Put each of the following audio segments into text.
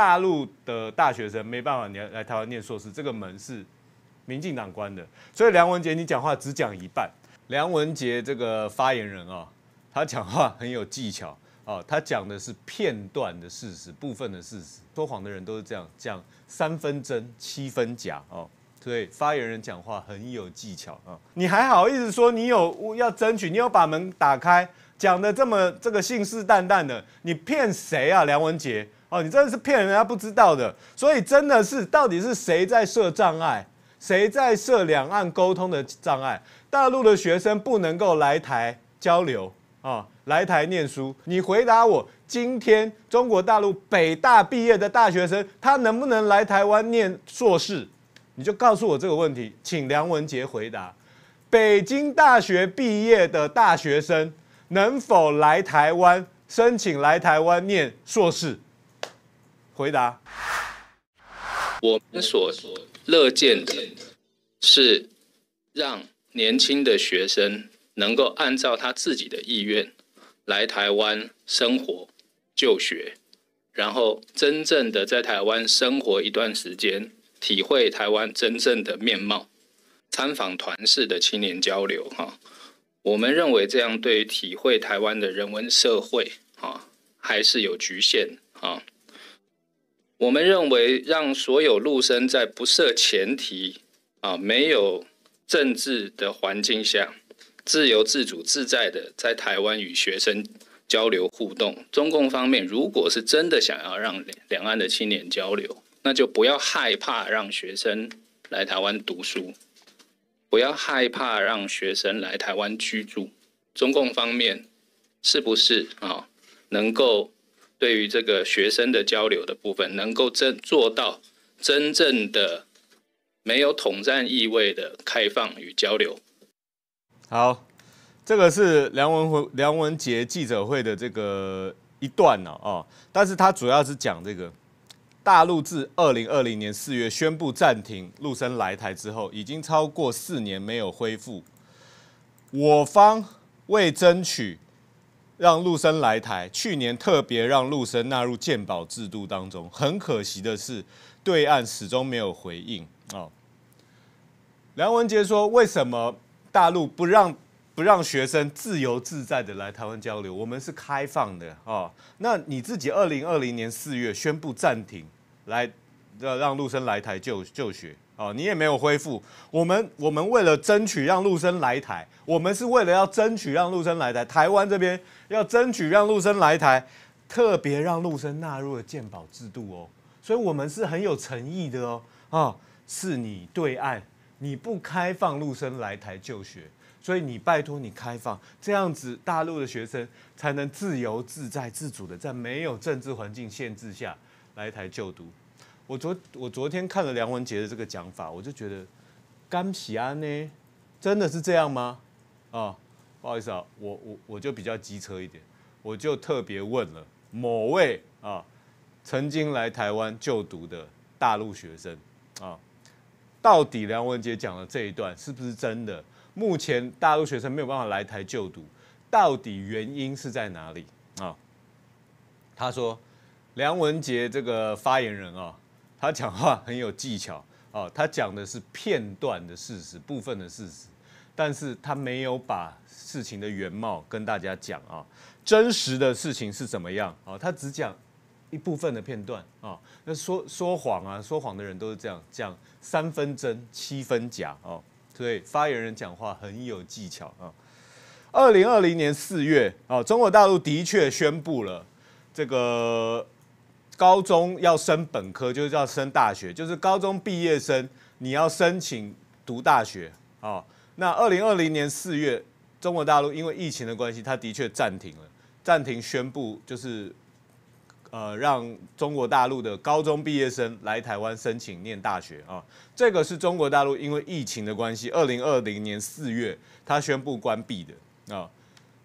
大陆的大学生没办法，你来台湾念硕士，这个门是民进党关的。所以梁文杰，你讲话只讲一半。梁文杰这个发言人啊，他讲话很有技巧啊，他讲的是片段的事实，部分的事实。说谎的人都是这样，讲三分真七分假哦。所以发言人讲话很有技巧啊。你还好意思说你有要争取，你要把门打开？讲的这么这个信誓旦旦的，你骗谁啊，梁文杰？哦，你真的是骗人家不知道的。所以真的是到底是谁在设障碍，谁在设两岸沟通的障碍？大陆的学生不能够来台交流啊，来台念书。你回答我，今天中国大陆北大毕业的大学生，他能不能来台湾念硕士？你就告诉我这个问题，请梁文杰回答。北京大学毕业的大学生。能否来台湾申请来台湾念硕士？回答：我们所乐见的是，让年轻的学生能够按照他自己的意愿来台湾生活、就学，然后真正的在台湾生活一段时间，体会台湾真正的面貌，参访团式的青年交流，哈。我们认为这样对体会台湾的人文社会啊，还是有局限啊。我们认为让所有陆生在不设前提啊、没有政治的环境下，自由自主自在的在台湾与学生交流互动。中共方面如果是真的想要让两岸的青年交流，那就不要害怕让学生来台湾读书。不要害怕让学生来台湾居住，中共方面是不是啊？能够对于这个学生的交流的部分，能够真做到真正的没有统战意味的开放与交流。好，这个是梁文辉、梁文杰记者会的这个一段哦，啊，但是他主要是讲这个。大陆自二零二零年四月宣布暂停陆生来台之后，已经超过四年没有恢复。我方为争取让陆生来台，去年特别让陆生纳入鉴保制度当中。很可惜的是，对岸始终没有回应。哦，梁文杰说：“为什么大陆不让？”不让学生自由自在的来台湾交流，我们是开放的哦。那你自己二零二零年四月宣布暂停来，让陆生来台就就学哦，你也没有恢复。我们我们为了争取让陆生来台，我们是为了要争取让陆生来台，台湾这边要争取让陆生来台，特别让陆生纳入了鉴保制度哦。所以我们是很有诚意的哦啊，是你对岸，你不开放陆生来台就学。所以你拜托你开放这样子，大陆的学生才能自由自在自主的在没有政治环境限制下来台就读。我昨我昨天看了梁文杰的这个讲法，我就觉得甘喜安呢真的是这样吗？啊，不好意思啊，我我我就比较机车一点，我就特别问了某位啊曾经来台湾就读的大陆学生啊，到底梁文杰讲的这一段是不是真的？目前大陆学生没有办法来台就读，到底原因是在哪里啊？他说，梁文杰这个发言人啊，他讲话很有技巧啊，他讲的是片段的事实，部分的事实，但是他没有把事情的原貌跟大家讲啊，真实的事情是怎么样啊？他只讲一部分的片段啊，那说说谎啊，说谎的人都是这样讲三分真七分假哦。所以发言人讲话很有技巧啊。二零二零年四月啊，中国大陆的确宣布了这个高中要升本科，就是叫升大学，就是高中毕业生你要申请读大学啊。那二零二零年四月，中国大陆因为疫情的关系，它的确暂停了，暂停宣布就是。呃，让中国大陆的高中毕业生来台湾申请念大学啊，这个是中国大陆因为疫情的关系，二零二零年四月他宣布关闭的啊，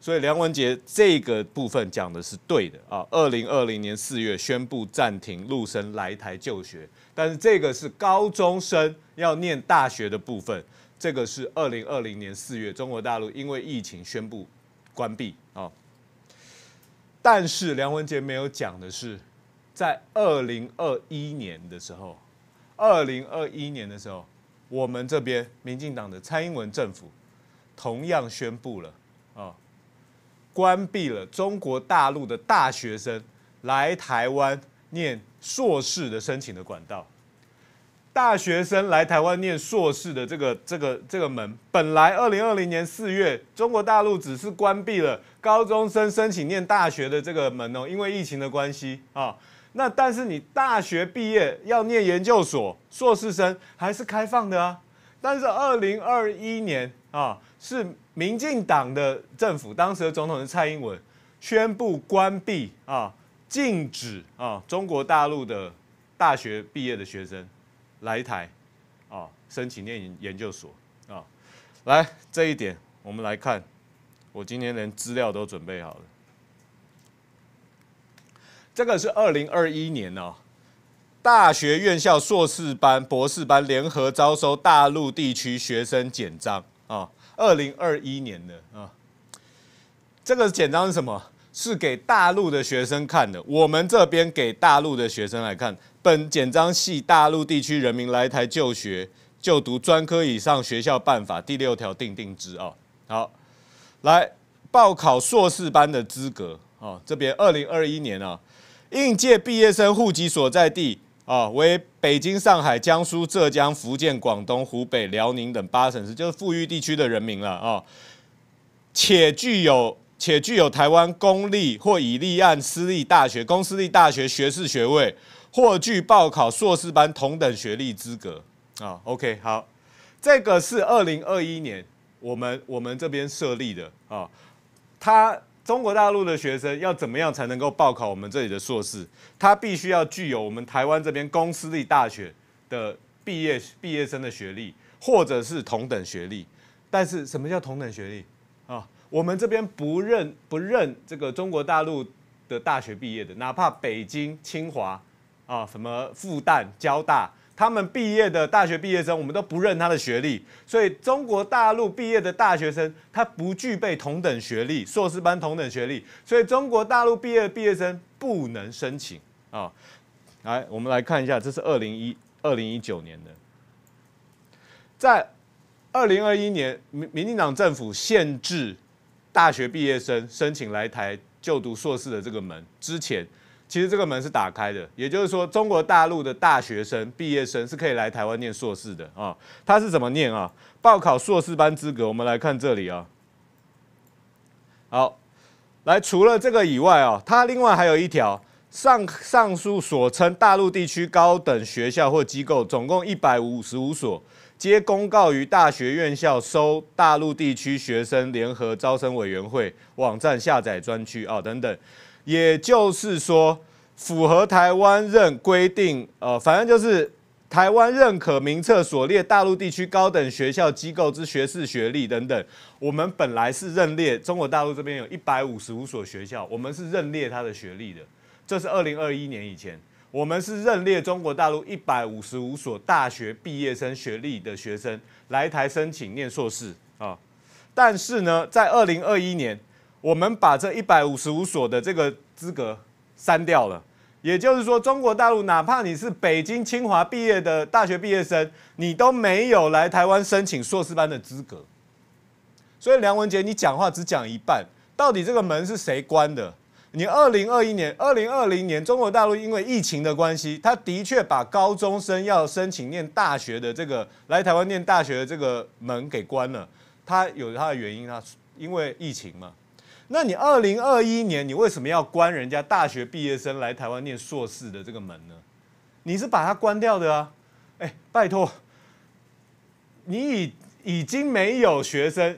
所以梁文杰这个部分讲的是对的啊，二零二零年四月宣布暂停陆生来台就学，但是这个是高中生要念大学的部分，这个是二零二零年四月中国大陆因为疫情宣布关闭。但是梁文杰没有讲的是，在二零二一年的时候，二零二一年的时候，我们这边民进党的蔡英文政府同样宣布了啊，关闭了中国大陆的大学生来台湾念硕士的申请的管道。大学生来台湾念硕士的这个这个这个门，本来二零二零年四月，中国大陆只是关闭了高中生申请念大学的这个门哦，因为疫情的关系啊。那但是你大学毕业要念研究所硕士生还是开放的啊。但是二零二一年啊，是民进党的政府，当时的总统是蔡英文，宣布关闭啊，禁止啊中国大陆的大学毕业的学生。来台，啊，申请念研研究所，啊，来这一点，我们来看，我今天连资料都准备好了，这个是二零二一年哦，大学院校硕士班、博士班联合招收大陆地区学生简章，啊，二零二一年的啊，这个简章是什么？是给大陆的学生看的。我们这边给大陆的学生来看，本简章系大陆地区人民来台就学、就读专科以上学校办法第六条定定之啊。好，来报考硕士班的资格啊，这边二零二一年啊，应届毕业生户籍所在地啊为北京、上海、江苏、浙江、福建、广东、湖北、辽宁等八省市，就是富裕地区的人民了啊，且具有。且具有台湾公立或已立案私立大学公私立大学学士学位，或具报考硕士班同等学历资格啊。OK，好，这个是二零二一年我们我们这边设立的啊。他中国大陆的学生要怎么样才能够报考我们这里的硕士？他必须要具有我们台湾这边公私立大学的毕业毕业生的学历，或者是同等学历。但是什么叫同等学历啊？我们这边不认不认这个中国大陆的大学毕业的，哪怕北京清华啊，什么复旦、交大，他们毕业的大学毕业生，我们都不认他的学历。所以中国大陆毕业的大学生，他不具备同等学历，硕士班同等学历。所以中国大陆毕业毕业生不能申请啊。来，我们来看一下，这是二零一二零一九年的，在二零二一年民民进党政府限制。大学毕业生申请来台就读硕士的这个门之前，其实这个门是打开的，也就是说，中国大陆的大学生毕业生是可以来台湾念硕士的啊。他是怎么念啊？报考硕士班资格，我们来看这里啊。好，来，除了这个以外啊，他另外还有一条上上述所称大陆地区高等学校或机构，总共一百五十五所。皆公告于大学院校收大陆地区学生联合招生委员会网站下载专区啊等等，也就是说符合台湾认规定，呃，反正就是台湾认可名册所列大陆地区高等学校机构之学士学历等等，我们本来是认列中国大陆这边有一百五十五所学校，我们是认列他的学历的，这是二零二一年以前。我们是任列中国大陆一百五十五所大学毕业生学历的学生来台申请念硕士啊，但是呢，在二零二一年，我们把这一百五十五所的这个资格删掉了。也就是说，中国大陆哪怕你是北京清华毕业的大学毕业生，你都没有来台湾申请硕士班的资格。所以，梁文杰，你讲话只讲一半，到底这个门是谁关的？你二零二一年、二零二零年，中国大陆因为疫情的关系，他的确把高中生要申请念大学的这个来台湾念大学的这个门给关了。他有他的原因他因为疫情嘛。那你二零二一年，你为什么要关人家大学毕业生来台湾念硕士的这个门呢？你是把它关掉的啊？哎，拜托，你已已经没有学生，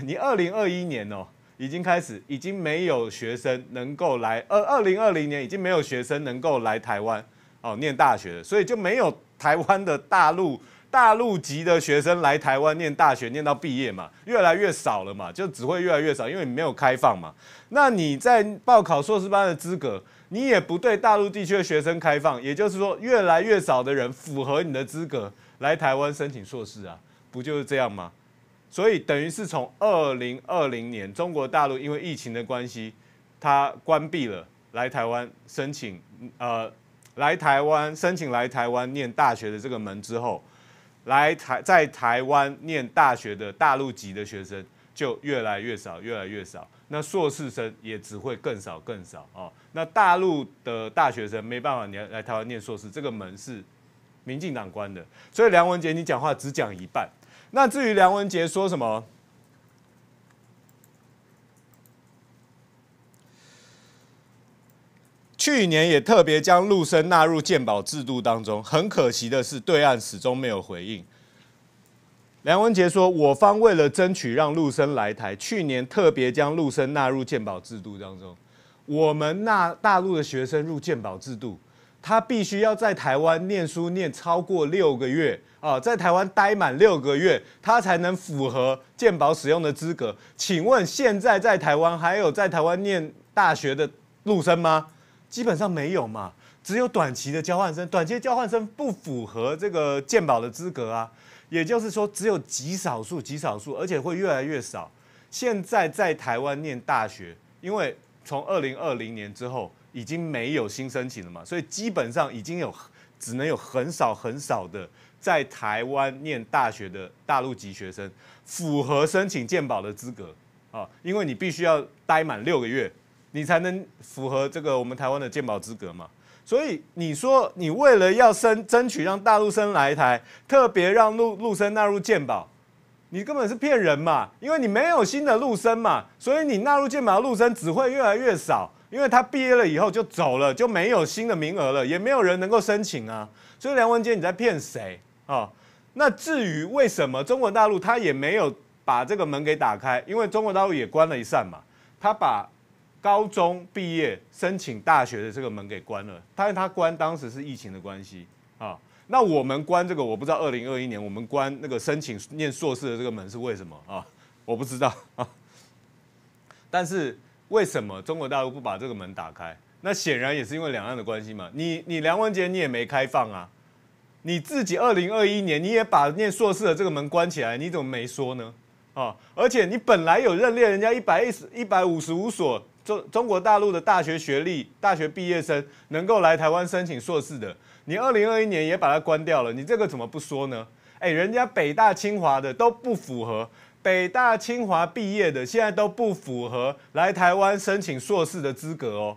你二零二一年哦。已经开始，已经没有学生能够来。二二零二零年已经没有学生能够来台湾哦念大学了，所以就没有台湾的大陆 大陆籍的学生来台湾念大学，念到毕业嘛，越来越少了嘛，就只会越来越少，因为你没有开放嘛。那你在报考硕士班的资格，你也不对大陆地区的学生开放，也就是说，越来越少的人符合你的资格来台湾申请硕士啊，不就是这样吗？所以等于是从二零二零年，中国大陆因为疫情的关系，它关闭了来台湾申请，呃，来台湾申请来台湾念大学的这个门之后，来台在台湾念大学的大陆籍的学生就越来越少，越来越少。那硕士生也只会更少更少哦。那大陆的大学生没办法，你要来台湾念硕士，这个门是民进党关的。所以梁文杰，你讲话只讲一半。那至于梁文杰说什么？去年也特别将陆生纳入鉴保制度当中，很可惜的是，对岸始终没有回应。梁文杰说：“我方为了争取让陆生来台，去年特别将陆生纳入鉴保制度当中。我们纳大陆的学生入鉴保制度。”他必须要在台湾念书念超过六个月啊，在台湾待满六个月，他才能符合健保使用的资格。请问现在在台湾还有在台湾念大学的陆生吗？基本上没有嘛，只有短期的交换生，短期交换生不符合这个健保的资格啊。也就是说，只有极少数、极少数，而且会越来越少。现在在台湾念大学，因为从二零二零年之后。已经没有新申请了嘛，所以基本上已经有，只能有很少很少的在台湾念大学的大陆籍学生符合申请健保的资格啊，因为你必须要待满六个月，你才能符合这个我们台湾的健保资格嘛。所以你说你为了要申争取让大陆生来台，特别让陆陆生纳入健保，你根本是骗人嘛，因为你没有新的陆生嘛，所以你纳入健保的陆生只会越来越少。因为他毕业了以后就走了，就没有新的名额了，也没有人能够申请啊。所以梁文杰，你在骗谁啊？那至于为什么中国大陆他也没有把这个门给打开，因为中国大陆也关了一扇嘛，他把高中毕业申请大学的这个门给关了。但是他关，当时是疫情的关系啊。那我们关这个，我不知道二零二一年我们关那个申请念硕士的这个门是为什么啊？我不知道啊。但是。为什么中国大陆不把这个门打开？那显然也是因为两岸的关系嘛。你你梁文杰，你也没开放啊。你自己二零二一年你也把念硕士的这个门关起来，你怎么没说呢？啊，而且你本来有认列人家一百一十一百五十五所中中国大陆的大学学历大学毕业生能够来台湾申请硕士的，你二零二一年也把它关掉了，你这个怎么不说呢？哎，人家北大清华的都不符合。北大、清华毕业的现在都不符合来台湾申请硕士的资格哦，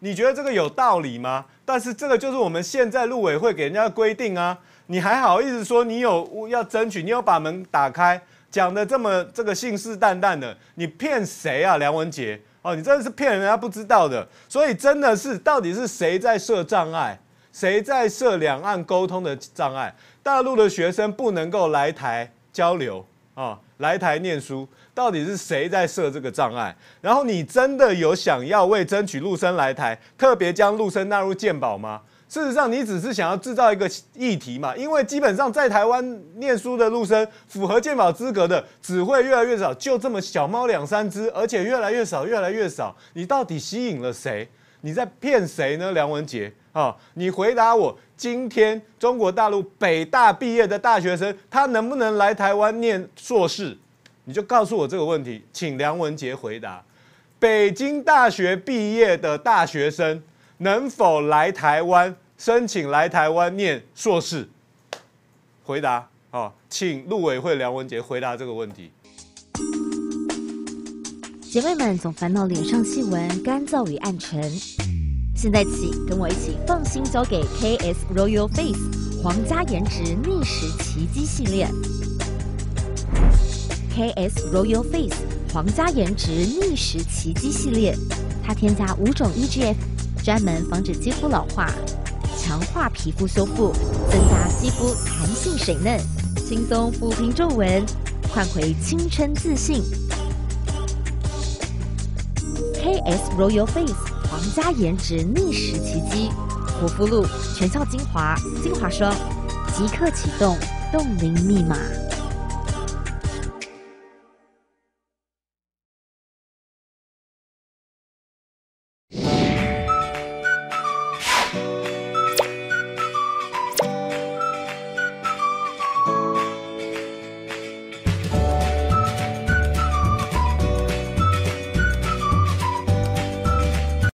你觉得这个有道理吗？但是这个就是我们现在陆委会给人家的规定啊！你还好意思说你有要争取，你有把门打开，讲的这么这个信誓旦旦的，你骗谁啊，梁文杰？哦，你真的是骗人家不知道的。所以真的是到底是谁在设障碍？谁在设两岸沟通的障碍？大陆的学生不能够来台交流啊！来台念书，到底是谁在设这个障碍？然后你真的有想要为争取陆生来台，特别将陆生纳入鉴保吗？事实上，你只是想要制造一个议题嘛？因为基本上在台湾念书的陆生，符合鉴保资格的只会越来越少，就这么小猫两三只，而且越来越少，越来越少。你到底吸引了谁？你在骗谁呢？梁文杰。啊！你回答我，今天中国大陆北大毕业的大学生，他能不能来台湾念硕士？你就告诉我这个问题，请梁文杰回答。北京大学毕业的大学生能否来台湾申请来台湾念硕士？回答啊，请陆委会梁文杰回答这个问题。姐妹们总烦恼脸上细纹、干燥与暗沉。现在起，跟我一起放心交给 KS Royal Face 皇家颜值逆时奇迹系列。KS Royal Face 皇家颜值逆时奇迹系列，它添加五种 EGF，专门防止肌肤老化，强化皮肤修复，增加肌肤弹性水嫩，轻松抚平皱纹，换回青春自信。KS Royal Face。家颜值逆时奇迹，果肤露全效精华精华霜，即刻启动冻龄密码。